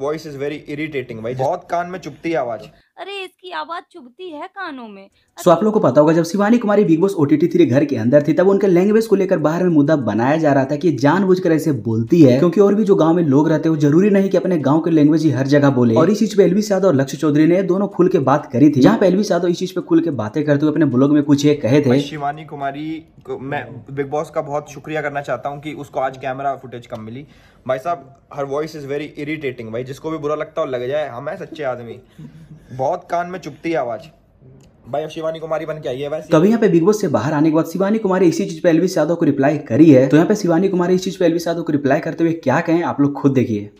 voice is very irritating भाई बहुत कान में चुपती आवाज अरे इसकी आवाज चुभती है कानों में सो आप लोगों को पता होगा जब Shivani Kumari Bigg Boss OTT three घर के अंदर थी तब उनके लैंग्वेज को लेकर बाहर में मुद्दा बनाया जा रहा था कि जानबूझकर ऐसे बोलती है क्योंकि और भी जो गांव में लोग रहते हैं जरूरी नहीं कि अपने गांव के लैंग्वेज ही हर जगह बोले और इस चीज पे एलवी यादव और लक्ष्य चौधरी ने दोनों खुल के बात करी थी जहाँ पे एलवी यादव इस चीज पे खुल के बातें करते हुए अपने ब्लॉग में कुछ कहे थे शिवानी कुमारी मैं बिग बॉस का बहुत शुक्रिया करना चाहता हूँ की उसको आज कैमरा फुटेज कम मिली भाई साहब her voice is very irritating भाई जिसको भी बुरा लगता हो लग जाए हम है सच्चे आदमी बहुत कान में चुपती है आवाज़ भाई शिवानी कुमारी बन के आई है वैसे कभी यहाँ पे बिग बॉस से बाहर आने के बाद शिवानी कुमारी इसी चीज पे एलवी यादव को रिप्लाई करी है तो यहाँ पे शिवानी कुमारी इस चीज पे एलवी यादव को रिप्लाई करते हुए क्या कहें आप लोग खुद देखिए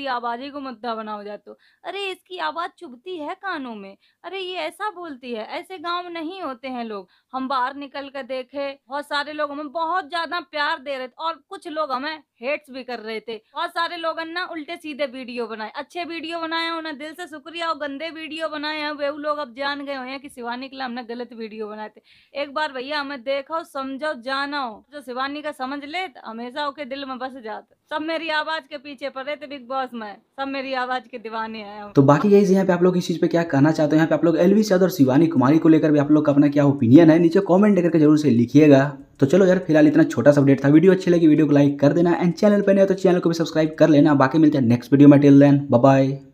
मेरी ही को मुद्दा बना हो जाते हो अरे इसकी आवाज़ चुभती है कानों में अरे ये ऐसा बोलती है ऐसे गांव नहीं होते हैं लोग हम बाहर निकल कर देखे बहुत सारे लोग हमें बहुत ज़्यादा प्यार दे रहे थे और कुछ लोग हमें हेट्स भी कर रहे थे बहुत सारे लोग ना उल्टे सीधे वीडियो बनाए अच्छे वीडियो बनाए उन्हें दिल से शुक्रिया और गंदे वीडियो बनाए हैं वे लोग अब जान गए हैं कि शिवानी के लिए हमने गलत वीडियो बनाए थे एक बार भैया हमें देखो समझो जानो जो शिवानी का समझ ले तो हमेशा ओके दिल में बस जाते सब मेरी आवाज के पीछे पड़े थे बिग बॉस बस मैं सब मेरी आवाज के दीवाने हैं तो बाकी यही यहाँ पे आप लोग इस चीज पे क्या कहना चाहते हो यहाँ पे आप लोग एलविस यादव और शिवानी कुमारी को लेकर भी आप लोग का अपना क्या ओपिनियन है नीचे कमेंट करके जरूर से लिखिएगा तो चलो यार फिलहाल इतना छोटा सा अपडेट था वीडियो अच्छी लगी वीडियो को लाइक कर देना एंड चैनल पर नहीं हो तो चैनल को भी सब्सक्राइब कर लेना बाकी मिलते हैं नेक्स्ट वीडियो में टेल देन बाय